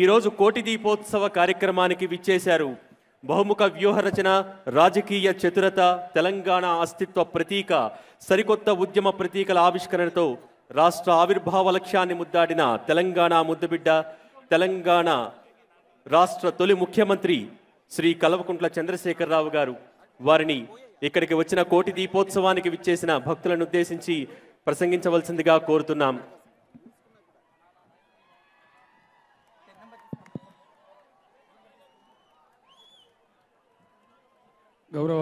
ఈరోజు కోటి దీపోత్సవ కార్యక్రమానికి విచ్చేశారు బహుముఖ వ్యూహరచన రాజకీయ చతురత తెలంగాణ అస్తిత్వ ప్రతీక సరికొత్త ఉద్యమ ప్రతీకల ఆవిష్కరణతో రాష్ట్ర ఆవిర్భావ లక్ష్యాన్ని ముద్దాడిన తెలంగాణ ముద్దబిడ్డ తెలంగాణ రాష్ట్ర తొలి ముఖ్యమంత్రి శ్రీ కల్వకుంట్ల చంద్రశేఖరరావు గారు వారిని ఇక్కడికి వచ్చిన కోటి దీపోత్సవానికి విచ్చేసిన భక్తులను ఉద్దేశించి ప్రసంగించవలసిందిగా కోరుతున్నాం గౌరవ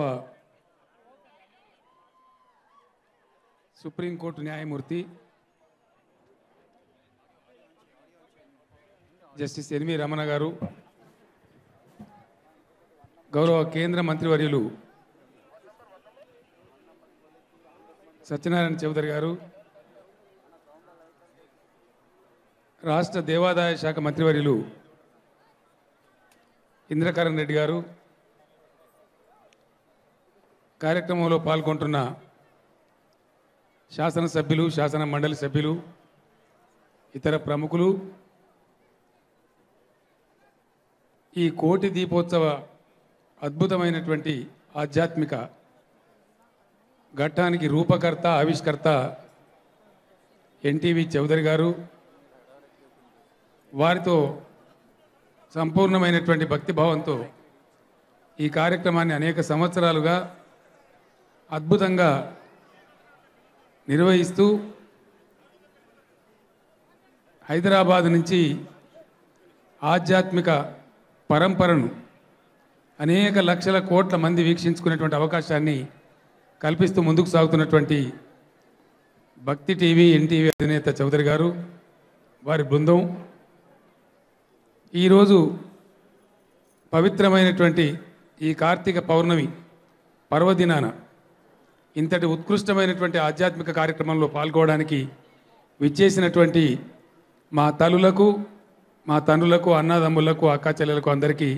సుప్రీంకోర్టు న్యాయమూర్తి జస్టిస్ ఎన్వి రమణ గారు గౌరవ కేంద్ర మంత్రివర్యులు సత్యనారాయణ చౌదరి గారు రాష్ట్ర దేవాదాయ శాఖ మంత్రివర్యులు ఇంద్రకరణ్ రెడ్డి గారు కార్యక్రమంలో పాల్గొంటున్న శాసనసభ్యులు శాసన మండలి సభ్యులు ఇతర ప్రముఖులు ఈ కోటి దీపోత్సవ అద్భుతమైనటువంటి ఆధ్యాత్మిక ఘట్టానికి రూపకర్త ఆవిష్కర్త ఎన్టీవీ చౌదరి గారు వారితో సంపూర్ణమైనటువంటి భక్తిభావంతో ఈ కార్యక్రమాన్ని అనేక సంవత్సరాలుగా అద్భుతంగా నిర్వహిస్తూ హైదరాబాద్ నుంచి ఆధ్యాత్మిక పరంపరను అనేక లక్షల కోట్ల మంది వీక్షించుకునేటువంటి అవకాశాన్ని కల్పిస్తూ ముందుకు సాగుతున్నటువంటి భక్తి టీవీ ఎన్టీవీ అధినేత చౌదరి గారు వారి బృందం ఈరోజు పవిత్రమైనటువంటి ఈ కార్తీక పౌర్ణమి పర్వదినాన ఇంతటి ఉత్కృష్టమైనటువంటి ఆధ్యాత్మిక కార్యక్రమంలో పాల్గొనడానికి విచ్చేసినటువంటి మా తల్లులకు మా తండ్రులకు అన్నదమ్ములకు చెల్లెలకు అందరికీ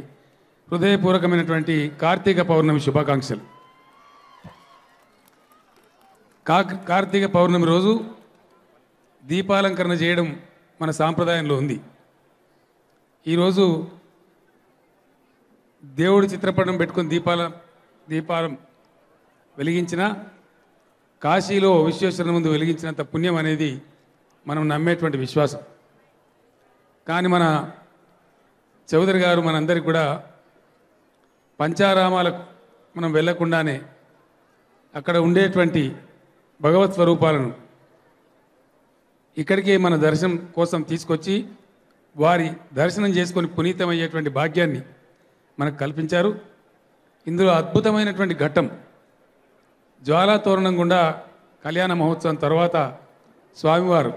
హృదయపూర్వకమైనటువంటి కార్తీక పౌర్ణమి శుభాకాంక్షలు కా కార్తీక పౌర్ణమి రోజు దీపాలంకరణ చేయడం మన సాంప్రదాయంలో ఉంది ఈరోజు దేవుడు చిత్రపటం పెట్టుకుని దీపాల దీపాలం వెలిగించిన కాశీలో విశ్వేశ్వరుని ముందు వెలిగించినంత పుణ్యం అనేది మనం నమ్మేటువంటి విశ్వాసం కానీ మన చౌదరి గారు మనందరికి కూడా పంచారామాలకు మనం వెళ్లకుండానే అక్కడ ఉండేటువంటి భగవత్ స్వరూపాలను ఇక్కడికి మన దర్శనం కోసం తీసుకొచ్చి వారి దర్శనం చేసుకొని పునీతమయ్యేటువంటి భాగ్యాన్ని మనకు కల్పించారు ఇందులో అద్భుతమైనటువంటి ఘట్టం జ్వాలా తోరణం గుండా కళ్యాణ మహోత్సవం తర్వాత స్వామివారు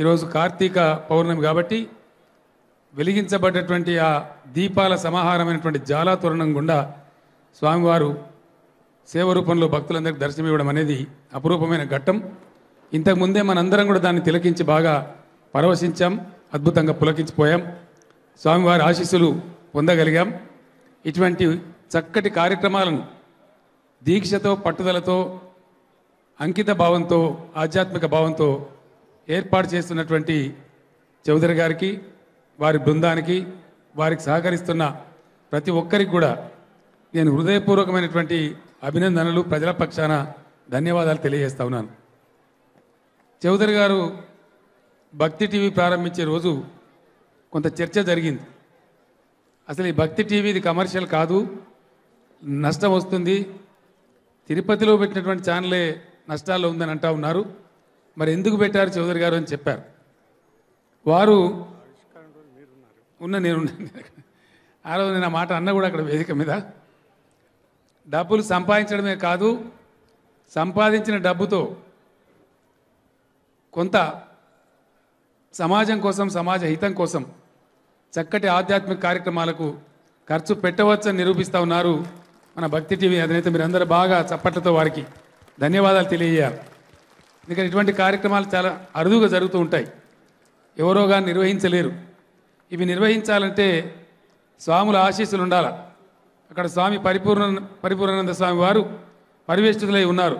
ఈరోజు కార్తీక పౌర్ణమి కాబట్టి వెలిగించబడ్డటువంటి ఆ దీపాల సమాహారమైనటువంటి జ్వాలా తోరణం గుండా స్వామివారు సేవ రూపంలో భక్తులందరికీ దర్శనం ఇవ్వడం అనేది అపురూపమైన ఘట్టం ఇంతకుముందే మనందరం కూడా దాన్ని తిలకించి బాగా పరవశించాం అద్భుతంగా పులకించిపోయాం స్వామివారి ఆశీస్సులు పొందగలిగాం ఇటువంటి చక్కటి కార్యక్రమాలను దీక్షతో పట్టుదలతో అంకిత భావంతో ఆధ్యాత్మిక భావంతో ఏర్పాటు చేస్తున్నటువంటి చౌదరి గారికి వారి బృందానికి వారికి సహకరిస్తున్న ప్రతి ఒక్కరికి కూడా నేను హృదయపూర్వకమైనటువంటి అభినందనలు ప్రజల పక్షాన ధన్యవాదాలు తెలియజేస్తా ఉన్నాను చౌదరి గారు భక్తి టీవీ ప్రారంభించే రోజు కొంత చర్చ జరిగింది అసలు ఈ భక్తి టీవీ ఇది కమర్షియల్ కాదు నష్టం వస్తుంది తిరుపతిలో పెట్టినటువంటి ఛానలే నష్టాల్లో ఉందని అంటా ఉన్నారు మరి ఎందుకు పెట్టారు చౌదరి గారు అని చెప్పారు వారు ఉన్న నేను ఆ రోజు నేను మాట అన్న కూడా అక్కడ వేదిక మీద డబ్బులు సంపాదించడమే కాదు సంపాదించిన డబ్బుతో కొంత సమాజం కోసం సమాజ హితం కోసం చక్కటి ఆధ్యాత్మిక కార్యక్రమాలకు ఖర్చు పెట్టవచ్చని నిరూపిస్తూ ఉన్నారు మన భక్తి టీవీ అధినేత మీరందరూ బాగా చప్పట్లతో వారికి ధన్యవాదాలు తెలియజేయాలి ఎందుకంటే ఇటువంటి కార్యక్రమాలు చాలా అరుదుగా జరుగుతూ ఉంటాయి ఎవరోగా నిర్వహించలేరు ఇవి నిర్వహించాలంటే స్వాముల ఆశీస్సులు ఉండాల అక్కడ స్వామి పరిపూర్ణ పరిపూర్ణానంద స్వామి వారు పరివేష్టితులై ఉన్నారు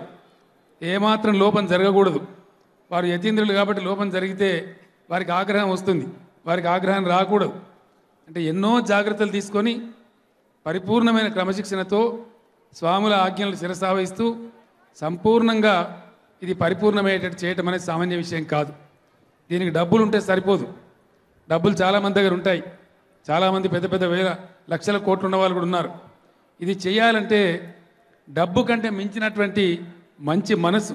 ఏమాత్రం లోపం జరగకూడదు వారు యతీంద్రులు కాబట్టి లోపం జరిగితే వారికి ఆగ్రహం వస్తుంది వారికి ఆగ్రహం రాకూడదు అంటే ఎన్నో జాగ్రత్తలు తీసుకొని పరిపూర్ణమైన క్రమశిక్షణతో స్వాముల ఆజ్ఞలు శిరసావహిస్తూ సంపూర్ణంగా ఇది పరిపూర్ణమయ్యేటట్టు చేయటం అనేది సామాన్య విషయం కాదు దీనికి డబ్బులు ఉంటే సరిపోదు డబ్బులు చాలామంది దగ్గర ఉంటాయి చాలామంది పెద్ద పెద్ద వేల లక్షల కోట్లు ఉన్న వాళ్ళు కూడా ఉన్నారు ఇది చేయాలంటే డబ్బు కంటే మించినటువంటి మంచి మనసు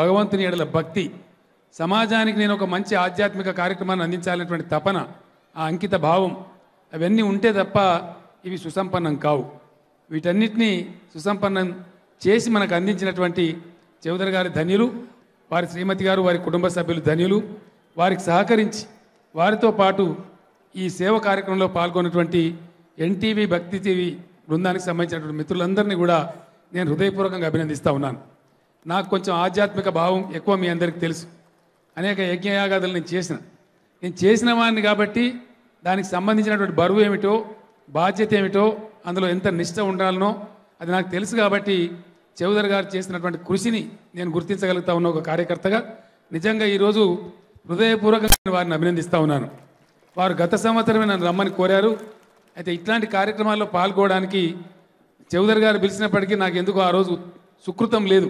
భగవంతుని ఎడల భక్తి సమాజానికి నేను ఒక మంచి ఆధ్యాత్మిక కార్యక్రమాన్ని అందించాలనేటువంటి తపన ఆ అంకిత భావం అవన్నీ ఉంటే తప్ప ఇవి సుసంపన్నం కావు వీటన్నిటినీ సుసంపన్నం చేసి మనకు అందించినటువంటి చౌదరి గారి ధన్యులు వారి శ్రీమతి గారు వారి కుటుంబ సభ్యులు ధన్యులు వారికి సహకరించి వారితో పాటు ఈ సేవ కార్యక్రమంలో పాల్గొన్నటువంటి ఎన్టీవీ భక్తి టీవీ బృందానికి సంబంధించినటువంటి మిత్రులందరినీ కూడా నేను హృదయపూర్వకంగా అభినందిస్తూ ఉన్నాను నాకు కొంచెం ఆధ్యాత్మిక భావం ఎక్కువ మీ అందరికీ తెలుసు అనేక యజ్ఞయాగాదులు నేను చేసిన నేను చేసిన వాడిని కాబట్టి దానికి సంబంధించినటువంటి బరువు ఏమిటో బాధ్యత ఏమిటో అందులో ఎంత నిష్ట ఉండాలనో అది నాకు తెలుసు కాబట్టి చౌదరి గారు చేసినటువంటి కృషిని నేను గుర్తించగలుగుతా ఉన్న ఒక కార్యకర్తగా నిజంగా ఈరోజు హృదయపూర్వకంగా నేను వారిని అభినందిస్తూ ఉన్నాను వారు గత సంవత్సరమే నన్ను రమ్మని కోరారు అయితే ఇట్లాంటి కార్యక్రమాల్లో పాల్గొనడానికి చౌదరి గారు పిలిచినప్పటికీ నాకు ఎందుకు ఆ రోజు సుకృతం లేదు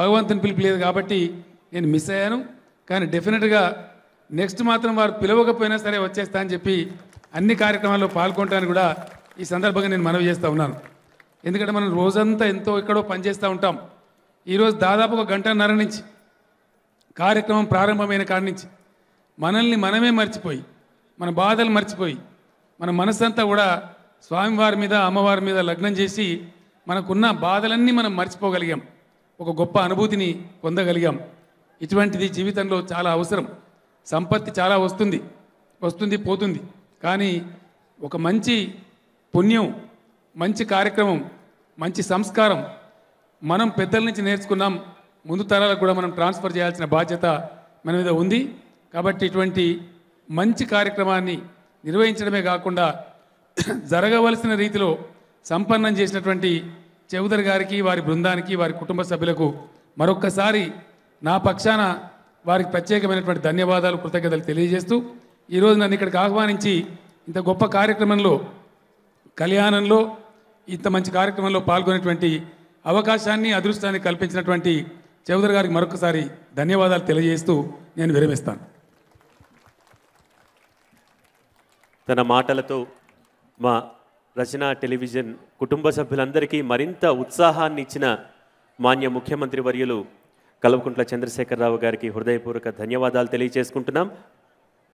భగవంతుని పిలుపు లేదు కాబట్టి నేను మిస్ అయ్యాను కానీ డెఫినెట్గా నెక్స్ట్ మాత్రం వారు పిలవకపోయినా సరే వచ్చేస్తా అని చెప్పి అన్ని కార్యక్రమాల్లో పాల్గొంటానని కూడా ఈ సందర్భంగా నేను మనవి చేస్తూ ఉన్నాను ఎందుకంటే మనం రోజంతా ఎంతో ఎక్కడో పనిచేస్తూ ఉంటాం ఈరోజు దాదాపు ఒక గంటన్నర నుంచి కార్యక్రమం ప్రారంభమైన కాడి నుంచి మనల్ని మనమే మర్చిపోయి మన బాధలు మర్చిపోయి మన మనసంతా కూడా స్వామివారి మీద అమ్మవారి మీద లగ్నం చేసి మనకున్న బాధలన్నీ మనం మర్చిపోగలిగాం ఒక గొప్ప అనుభూతిని పొందగలిగాం ఇటువంటిది జీవితంలో చాలా అవసరం సంపత్తి చాలా వస్తుంది వస్తుంది పోతుంది కానీ ఒక మంచి పుణ్యం మంచి కార్యక్రమం మంచి సంస్కారం మనం పెద్దల నుంచి నేర్చుకున్నాం ముందు తరాలకు కూడా మనం ట్రాన్స్ఫర్ చేయాల్సిన బాధ్యత మన మీద ఉంది కాబట్టి ఇటువంటి మంచి కార్యక్రమాన్ని నిర్వహించడమే కాకుండా జరగవలసిన రీతిలో సంపన్నం చేసినటువంటి చౌదరి గారికి వారి బృందానికి వారి కుటుంబ సభ్యులకు మరొక్కసారి నా పక్షాన వారికి ప్రత్యేకమైనటువంటి ధన్యవాదాలు కృతజ్ఞతలు తెలియజేస్తూ ఈరోజు నన్ను ఇక్కడికి ఆహ్వానించి ఇంత గొప్ప కార్యక్రమంలో కళ్యాణంలో ఇంత మంచి కార్యక్రమంలో పాల్గొనేటువంటి అవకాశాన్ని అదృష్టాన్ని కల్పించినటువంటి చౌదరి గారికి మరొకసారి ధన్యవాదాలు తెలియజేస్తూ నేను విరమిస్తాను తన మాటలతో మా రచన టెలివిజన్ కుటుంబ సభ్యులందరికీ మరింత ఉత్సాహాన్ని ఇచ్చిన మాన్య ముఖ్యమంత్రి వర్యులు కల్వకుంట్ల చంద్రశేఖరరావు గారికి హృదయపూర్వక ధన్యవాదాలు తెలియజేసుకుంటున్నాం